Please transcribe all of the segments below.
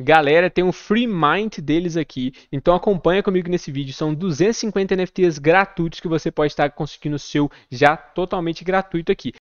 Galera, tem um free mint deles aqui, então acompanha comigo nesse vídeo. São 250 NFTs gratuitos que você pode estar conseguindo o seu já totalmente gratuito aqui.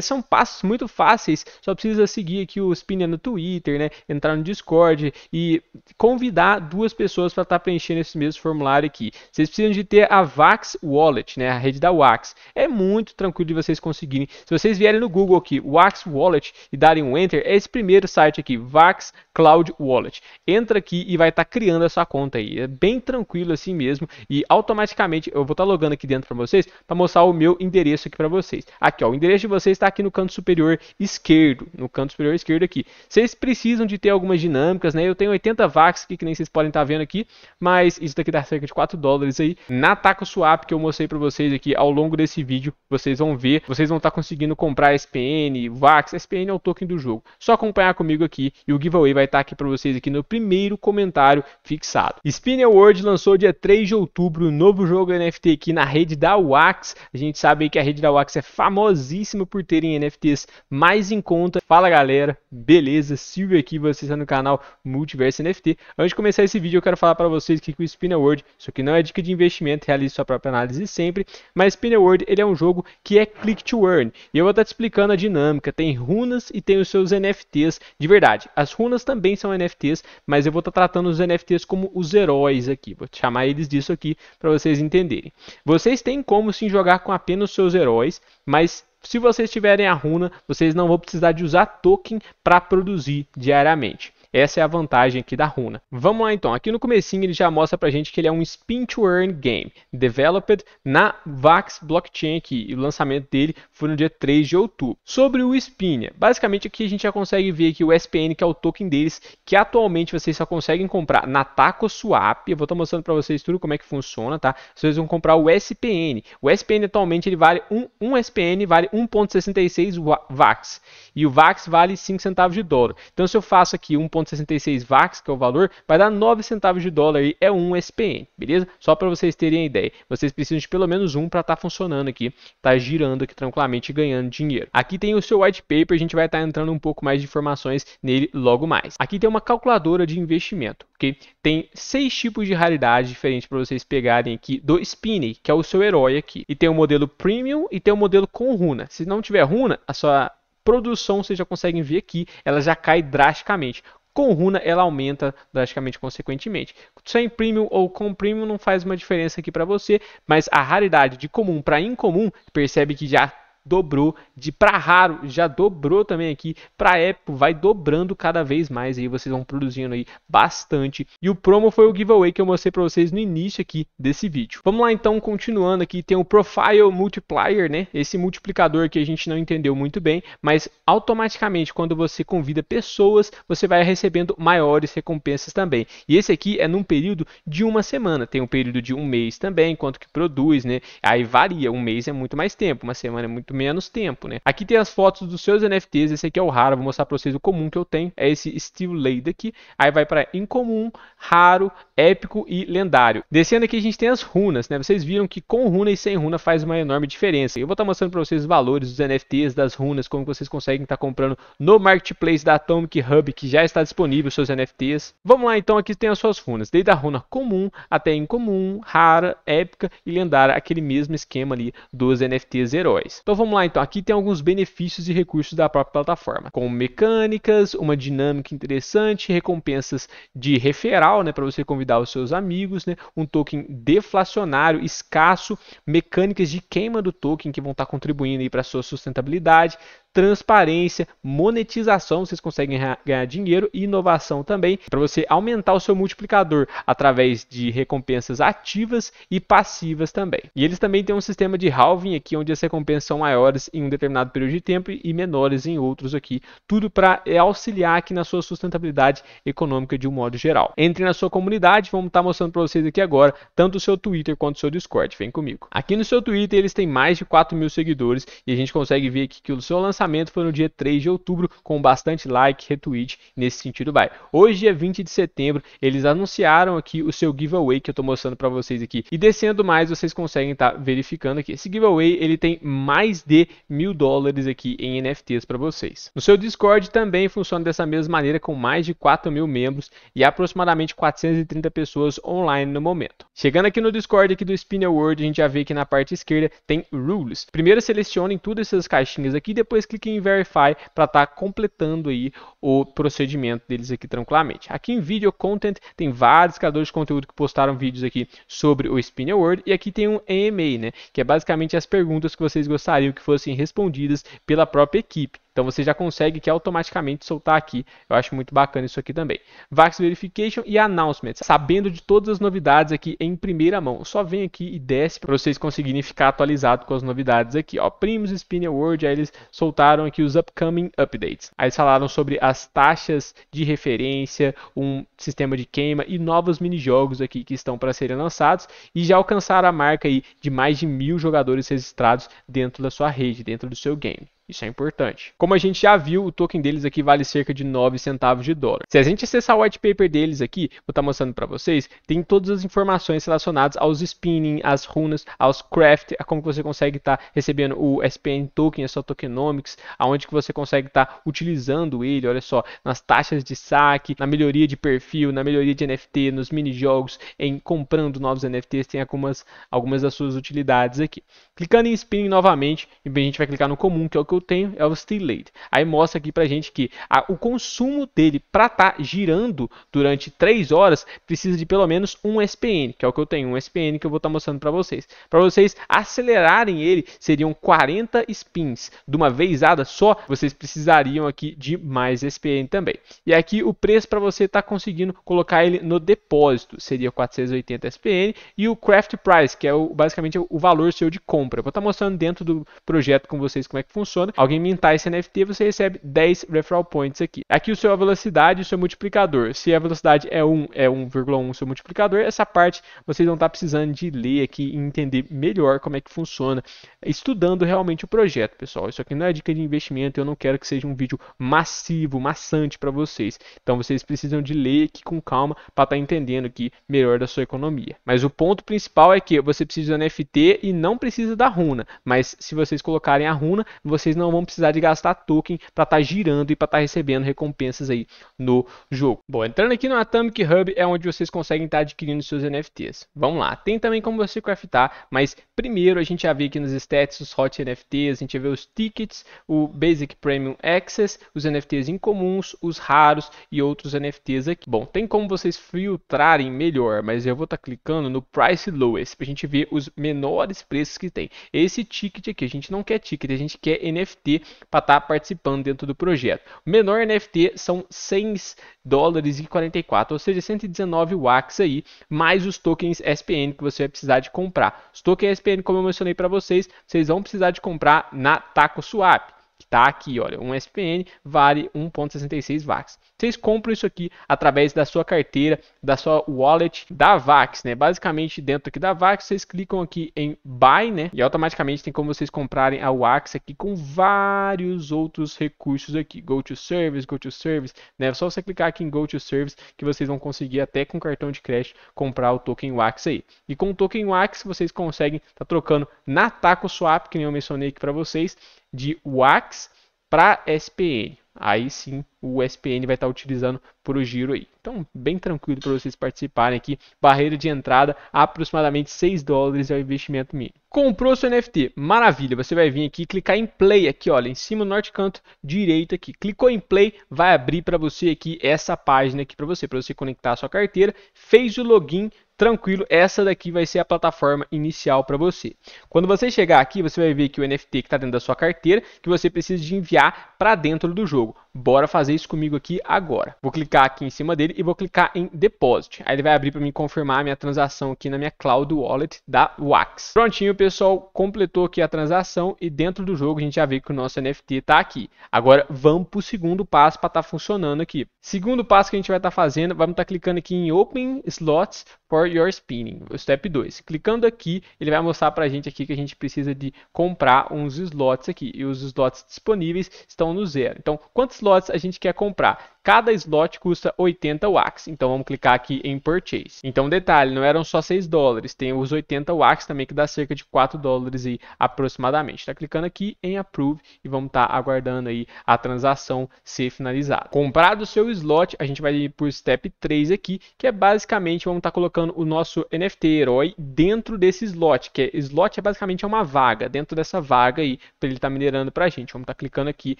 são passos muito fáceis, só precisa seguir aqui o Spinner no Twitter, né? entrar no Discord e convidar duas pessoas para estar tá preenchendo esse mesmo formulário aqui. Vocês precisam de ter a Vax Wallet, né? a rede da Wax. É muito tranquilo de vocês conseguirem. Se vocês vierem no Google aqui, Wax Wallet, e darem um Enter, é esse primeiro site aqui, Vax Cloud Wallet. Entra aqui e vai estar tá criando a sua conta aí. É bem tranquilo assim mesmo e automaticamente eu vou estar tá logando aqui dentro para vocês para mostrar o meu endereço aqui para vocês. Aqui, ó, o endereço de vocês está aqui no canto superior esquerdo, no canto superior esquerdo aqui. Vocês precisam de ter algumas dinâmicas, né? Eu tenho 80 VAX aqui, que nem vocês podem estar tá vendo aqui, mas isso daqui dá cerca de 4 dólares aí. Na Taco Swap que eu mostrei para vocês aqui ao longo desse vídeo, vocês vão ver, vocês vão estar tá conseguindo comprar SPN, VAX, SPN é o token do jogo. Só acompanhar comigo aqui e o giveaway vai estar tá aqui para vocês aqui no primeiro comentário fixado. Spinel World lançou dia 3 de outubro um novo jogo NFT aqui na rede da Wax. A gente sabe que a rede da Wax é famosíssima por terem NFTs mais em conta. Fala galera, beleza? Silvio aqui, você está no canal Multiverso NFT. Antes de começar esse vídeo, eu quero falar para vocês que o Spinner World, isso aqui não é dica de investimento, realize sua própria análise sempre, mas Spinner World ele é um jogo que é click to earn. E eu vou estar te explicando a dinâmica, tem runas e tem os seus NFTs de verdade. As runas também são NFTs, mas eu vou estar tratando os NFTs como os heróis aqui. Vou chamar eles disso aqui para vocês entenderem. Vocês têm como sim jogar com apenas seus heróis, mas se vocês tiverem a runa, vocês não vão precisar de usar token para produzir diariamente. Essa é a vantagem aqui da runa. Vamos lá então, aqui no comecinho ele já mostra pra gente que ele é um spin to earn game, developed na Vax Blockchain aqui, e o lançamento dele foi no dia 3 de outubro. Sobre o spin, basicamente aqui a gente já consegue ver que o SPN, que é o token deles, que atualmente vocês só conseguem comprar na Taco Swap, eu vou estar mostrando para vocês tudo como é que funciona, tá? Vocês vão comprar o SPN. O SPN atualmente ele vale um, um SPN vale 1.66 VAX e o VAX vale 5 centavos de dólar. Então se eu faço aqui 1. 0,66 VAX, que é o valor, vai dar 9 centavos de dólar e é um SPN, beleza? Só para vocês terem a ideia. Vocês precisam de pelo menos um para estar tá funcionando aqui, tá girando aqui tranquilamente ganhando dinheiro. Aqui tem o seu white paper, a gente vai estar tá entrando um pouco mais de informações nele logo mais. Aqui tem uma calculadora de investimento, ok? Tem seis tipos de raridade diferentes para vocês pegarem aqui do Spinney, que é o seu herói aqui. E tem o modelo premium e tem o modelo com runa. Se não tiver runa, a sua produção vocês já conseguem ver aqui, ela já cai drasticamente. Com runa, ela aumenta drasticamente consequentemente. Sem em premium ou com premium, não faz uma diferença aqui para você, mas a raridade de comum para incomum, percebe que já dobrou de para raro, já dobrou também aqui para épico, vai dobrando cada vez mais aí, vocês vão produzindo aí bastante. E o promo foi o giveaway que eu mostrei para vocês no início aqui desse vídeo. Vamos lá então, continuando aqui, tem o Profile Multiplier, né? Esse multiplicador que a gente não entendeu muito bem, mas automaticamente quando você convida pessoas, você vai recebendo maiores recompensas também. E esse aqui é num período de uma semana, tem um período de um mês também, quanto que produz, né? Aí varia, um mês é muito mais tempo, uma semana é muito muito menos tempo, né? Aqui tem as fotos dos seus NFTs, esse aqui é o raro, vou mostrar para vocês o comum que eu tenho, é esse Steel Lady aqui, aí vai para incomum, raro, épico e lendário. Descendo aqui a gente tem as runas, né? Vocês viram que com runa e sem runa faz uma enorme diferença. Eu vou estar tá mostrando para vocês os valores dos NFTs, das runas, como vocês conseguem estar tá comprando no marketplace da Atomic Hub, que já está disponível os seus NFTs. Vamos lá então, aqui tem as suas runas, desde a runa comum até incomum, rara, épica e lendária, aquele mesmo esquema ali dos NFTs heróis. Então vamos lá então, aqui tem alguns benefícios e recursos da própria plataforma, como mecânicas, uma dinâmica interessante, recompensas de referral, né, para você convidar os seus amigos, né, um token deflacionário escasso, mecânicas de queima do token que vão estar tá contribuindo aí para sua sustentabilidade, transparência, monetização, vocês conseguem ganhar dinheiro e inovação também, para você aumentar o seu multiplicador através de recompensas ativas e passivas também. E eles também têm um sistema de halving aqui, onde as recompensas são maiores em um determinado período de tempo e menores em outros aqui, tudo para é, auxiliar aqui na sua sustentabilidade econômica de um modo geral. Entre na sua comunidade, vamos estar tá mostrando para vocês aqui agora, tanto o seu Twitter quanto o seu Discord, vem comigo. Aqui no seu Twitter eles têm mais de 4 mil seguidores e a gente consegue ver aqui que o seu lançamento lançamento foi no dia 3 de outubro, com bastante like, retweet nesse sentido vai. Hoje, dia é 20 de setembro, eles anunciaram aqui o seu giveaway que eu estou mostrando para vocês aqui. E descendo mais, vocês conseguem estar tá verificando aqui. Esse giveaway, ele tem mais de mil dólares aqui em NFTs para vocês. No seu Discord também funciona dessa mesma maneira, com mais de 4 mil membros e aproximadamente 430 pessoas online no momento. Chegando aqui no Discord aqui do Spinner World, a gente já vê que na parte esquerda, tem Rules. Primeiro selecionem todas essas caixinhas aqui, depois Clique em Verify para estar tá completando aí o procedimento deles aqui tranquilamente. Aqui em Video Content tem vários criadores de conteúdo que postaram vídeos aqui sobre o Spin Award e aqui tem um EMA, né, que é basicamente as perguntas que vocês gostariam que fossem respondidas pela própria equipe. Então você já consegue que automaticamente soltar aqui. Eu acho muito bacana isso aqui também. Vax Verification e announcements, Sabendo de todas as novidades aqui em primeira mão. Só vem aqui e desce para vocês conseguirem ficar atualizado com as novidades aqui. Ó, Primos, Spinner World, aí eles soltaram aqui os upcoming updates. Aí eles falaram sobre as taxas de referência, um sistema de queima e novos minijogos aqui que estão para serem lançados. E já alcançaram a marca aí de mais de mil jogadores registrados dentro da sua rede, dentro do seu game. Isso é importante. Como a gente já viu, o token deles aqui vale cerca de 9 centavos de dólar. Se a gente acessar o white paper deles aqui, vou estar tá mostrando para vocês, tem todas as informações relacionadas aos spinning, às runas, aos craft, a como você consegue estar tá recebendo o SPN token, a sua tokenomics, aonde que você consegue estar tá utilizando ele, olha só, nas taxas de saque, na melhoria de perfil, na melhoria de NFT, nos mini jogos, em comprando novos NFTs, tem algumas, algumas das suas utilidades aqui. Clicando em spinning novamente, a gente vai clicar no comum, que é o que eu eu tenho é o still late. Aí mostra aqui pra gente que a, o consumo dele para estar tá girando durante 3 horas precisa de pelo menos um SPN, que é o que eu tenho, um SPN que eu vou estar tá mostrando para vocês. Para vocês acelerarem ele, seriam 40 spins de uma vezada só, vocês precisariam aqui de mais SPN também. E aqui o preço para você estar tá conseguindo colocar ele no depósito seria 480 SPN e o craft price, que é o, basicamente o valor seu de compra. Eu vou estar tá mostrando dentro do projeto com vocês como é que funciona funciona. Alguém mintar esse NFT, você recebe 10 referral points aqui. Aqui o seu a velocidade e o seu multiplicador. Se a velocidade é 1, é 1,1 o seu multiplicador. Essa parte vocês vão estar precisando de ler aqui e entender melhor como é que funciona, estudando realmente o projeto, pessoal. Isso aqui não é dica de investimento, eu não quero que seja um vídeo massivo, maçante para vocês. Então vocês precisam de ler aqui com calma para estar tá entendendo aqui melhor da sua economia. Mas o ponto principal é que você precisa do NFT e não precisa da runa. Mas se vocês colocarem a runa, vocês vocês não vão precisar de gastar token para estar tá girando e para estar tá recebendo recompensas aí no jogo. Bom, entrando aqui no Atomic Hub é onde vocês conseguem estar tá adquirindo seus NFTs. Vamos lá, tem também como você craftar, mas primeiro a gente já vê aqui nos stats os hot NFTs, a gente vê os tickets, o Basic Premium Access, os NFTs incomuns, os raros e outros NFTs aqui. Bom, tem como vocês filtrarem melhor, mas eu vou estar tá clicando no Price Lowest para a gente ver os menores preços que tem. Esse ticket aqui, a gente não quer ticket, a gente quer NFT NFT para estar tá participando dentro do projeto. O menor NFT são 6 dólares e 44, ou seja, 119 WAX aí, mais os tokens SPN que você vai precisar de comprar. Os tokens SPN, como eu mencionei para vocês, vocês vão precisar de comprar na TacoSwap. Tá aqui, olha, um SPN vale 1.66 VAX. Vocês compram isso aqui através da sua carteira, da sua wallet da VAX, né? Basicamente, dentro aqui da VAX, vocês clicam aqui em Buy, né? E automaticamente tem como vocês comprarem a WAX aqui com vários outros recursos aqui. Go to Service, Go to Service, né? É só você clicar aqui em Go to Service que vocês vão conseguir até com cartão de crédito comprar o token WAX aí. E com o token WAX vocês conseguem tá trocando na Taco Swap, que nem eu mencionei aqui para vocês, de WAX para SPN. Aí sim o SPN vai estar utilizando para o giro aí. Então, bem tranquilo para vocês participarem aqui. Barreira de entrada, aproximadamente 6 dólares é o investimento mínimo. Comprou seu NFT, maravilha. Você vai vir aqui, clicar em play aqui, olha, em cima no norte canto direito aqui. Clicou em play, vai abrir para você aqui essa página aqui para você, para você conectar a sua carteira. Fez o login, tranquilo, essa daqui vai ser a plataforma inicial para você. Quando você chegar aqui, você vai ver que o NFT que está dentro da sua carteira, que você precisa de enviar para dentro do jogo. Bora fazer isso comigo aqui agora. Vou clicar aqui em cima dele e vou clicar em Deposit. Aí ele vai abrir para mim confirmar a minha transação aqui na minha Cloud Wallet da Wax. Prontinho, pessoal, completou aqui a transação e dentro do jogo a gente já vê que o nosso NFT está aqui. Agora vamos para o segundo passo para estar tá funcionando aqui. Segundo passo que a gente vai estar tá fazendo, vamos estar tá clicando aqui em Open Slots for Your Spinning, o step 2. Clicando aqui, ele vai mostrar para a gente aqui que a gente precisa de comprar uns slots aqui e os slots disponíveis estão no zero. Então, quantos slots a gente quer comprar. Cada slot custa 80 WAX. Então vamos clicar aqui em Purchase. Então detalhe, não eram só 6 dólares. Tem os 80 WAX também que dá cerca de 4 dólares e aproximadamente. Está clicando aqui em Approve e vamos estar tá aguardando aí a transação ser finalizada. Comprado o seu slot, a gente vai ir por Step 3 aqui, que é basicamente vamos estar tá colocando o nosso NFT herói dentro desse slot, que é slot é basicamente é uma vaga. Dentro dessa vaga aí, para ele estar tá minerando para a gente. Vamos estar tá clicando aqui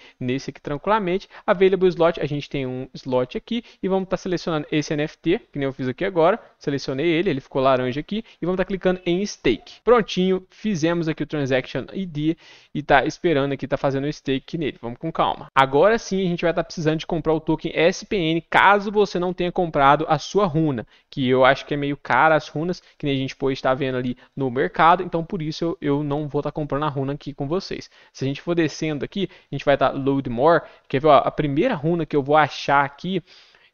nesse aqui tranquilamente. Available slot, a gente tem um um slot aqui e vamos estar tá selecionando esse NFT, que nem eu fiz aqui agora, selecionei ele, ele ficou laranja aqui e vamos estar tá clicando em stake. Prontinho, fizemos aqui o transaction ID e está esperando aqui, está fazendo o stake nele. Vamos com calma. Agora sim a gente vai estar tá precisando de comprar o token SPN, caso você não tenha comprado a sua runa, que eu acho que é meio cara as runas, que nem a gente pode estar tá vendo ali no mercado, então por isso eu, eu não vou estar tá comprando a runa aqui com vocês. Se a gente for descendo aqui, a gente vai estar tá load more, quer ver ó, a primeira runa que eu vou achar achar aqui,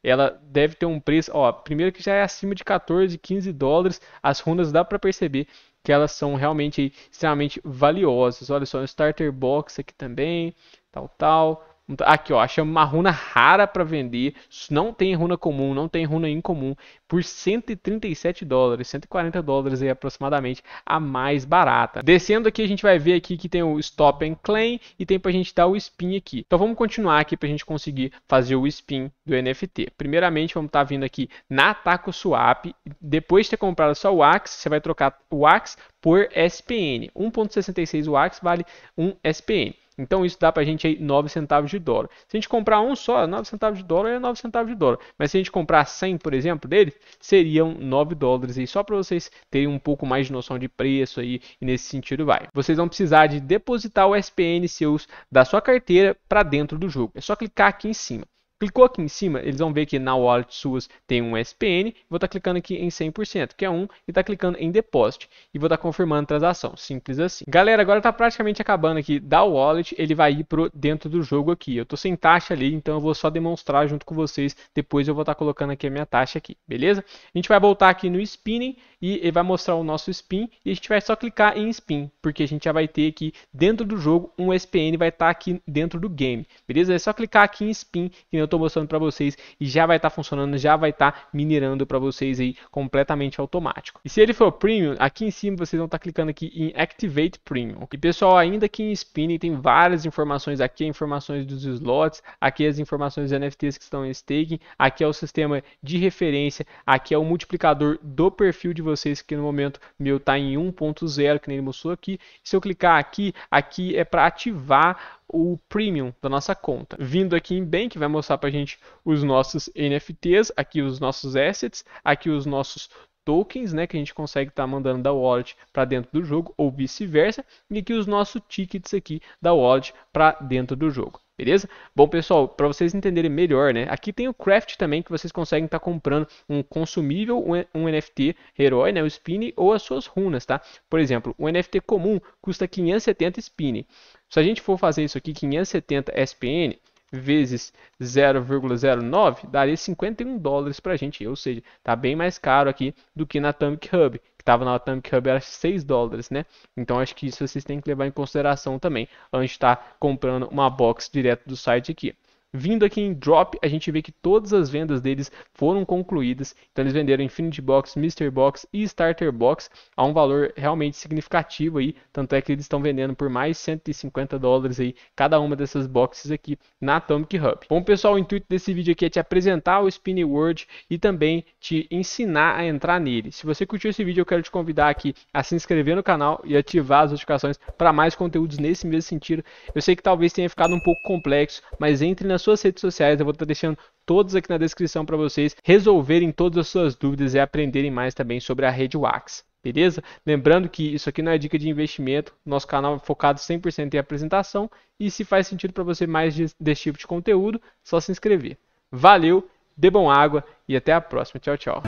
ela deve ter um preço, ó, primeiro que já é acima de 14, 15 dólares, as runas dá para perceber que elas são realmente extremamente valiosas. Olha só, o starter box aqui também, tal, tal. Então, aqui, ó, achamos uma runa rara para vender. Não tem runa comum, não tem runa incomum. Por 137 dólares, 140 dólares aí aproximadamente, a mais barata. Descendo aqui, a gente vai ver aqui que tem o Stop and Claim e tem pra gente dar o Spin aqui. Então vamos continuar aqui pra gente conseguir fazer o Spin do NFT. Primeiramente, vamos estar tá vindo aqui na Taco Swap. Depois de ter comprado só o Axe, você vai trocar o Axe por SPN. 1.66 o Axe vale 1 SPN. Então isso dá para a gente aí 9 centavos de dólar. Se a gente comprar um só, 9 centavos de dólar é 9 centavos de dólar. Mas se a gente comprar 100, por exemplo, dele, seriam 9 dólares aí, só para vocês terem um pouco mais de noção de preço aí, e nesse sentido vai. Vocês vão precisar de depositar o SPN seus da sua carteira para dentro do jogo. É só clicar aqui em cima. Clicou aqui em cima, eles vão ver que na wallet suas tem um SPN. Vou estar tá clicando aqui em 100%, que é 1, e está clicando em depósito. E vou estar tá confirmando a transação, simples assim. Galera, agora está praticamente acabando aqui da wallet, ele vai ir pro dentro do jogo aqui. Eu estou sem taxa ali, então eu vou só demonstrar junto com vocês. Depois eu vou estar tá colocando aqui a minha taxa aqui, beleza? A gente vai voltar aqui no spinning e ele vai mostrar o nosso spin. E a gente vai só clicar em spin, porque a gente já vai ter aqui dentro do jogo um SPN vai estar tá aqui dentro do game, beleza? É só clicar aqui em spin, que eu estou mostrando para vocês e já vai estar tá funcionando, já vai estar tá minerando para vocês aí completamente automático. E se ele for Premium, aqui em cima vocês vão estar tá clicando aqui em Activate Premium. E pessoal, ainda aqui em Spinning tem várias informações aqui, é informações dos slots, aqui é as informações NFTs que estão em staking, aqui é o sistema de referência, aqui é o multiplicador do perfil de vocês que no momento meu está em 1.0, que nem ele mostrou aqui. Se eu clicar aqui, aqui é para ativar o premium da nossa conta. Vindo aqui em bem, que vai mostrar para a gente os nossos NFTs, aqui os nossos assets, aqui os nossos tokens, né, que a gente consegue estar tá mandando da wallet para dentro do jogo ou vice-versa, e aqui os nossos tickets aqui da wallet para dentro do jogo. Beleza? Bom, pessoal, para vocês entenderem melhor, né? Aqui tem o craft também que vocês conseguem estar tá comprando um consumível, um NFT herói, né, o spin ou as suas runas, tá? Por exemplo, o NFT comum custa 570 spin. Se a gente for fazer isso aqui 570 SPN vezes 0,09 daria 51 dólares para a gente, ou seja, tá bem mais caro aqui do que na Atomic Hub estava na Atomic Hub era 6 dólares, né? Então acho que isso vocês têm que levar em consideração também antes de estar tá comprando uma box direto do site aqui. Vindo aqui em Drop, a gente vê que todas as vendas deles foram concluídas. Então eles venderam Infinity Box, Mister Box e Starter Box a um valor realmente significativo aí. Tanto é que eles estão vendendo por mais 150 dólares aí cada uma dessas boxes aqui na Atomic Hub. Bom pessoal, o intuito desse vídeo aqui é te apresentar o Spinny World e também te ensinar a entrar nele. Se você curtiu esse vídeo, eu quero te convidar aqui a se inscrever no canal e ativar as notificações para mais conteúdos nesse mesmo sentido. Eu sei que talvez tenha ficado um pouco complexo, mas entre na nas suas redes sociais. Eu vou estar deixando todos aqui na descrição para vocês resolverem todas as suas dúvidas e aprenderem mais também sobre a rede Wax. Beleza? Lembrando que isso aqui não é dica de investimento, nosso canal é focado 100% em apresentação e se faz sentido para você mais desse tipo de conteúdo, só se inscrever. Valeu, bebam água e até a próxima. Tchau, tchau.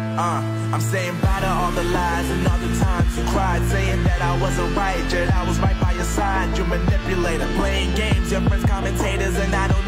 Uh,